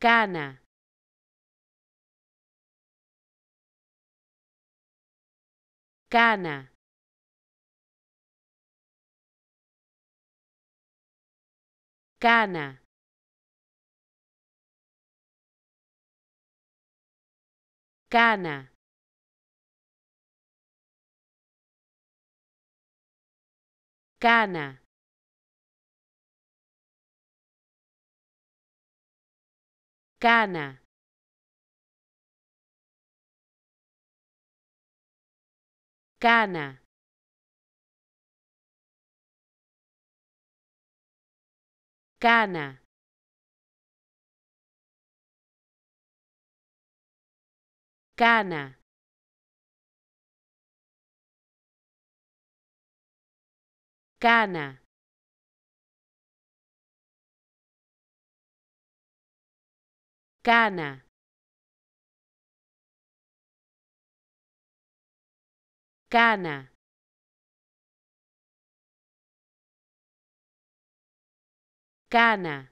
cana cana cana cana cana cana cana cana cana cana cana cana cana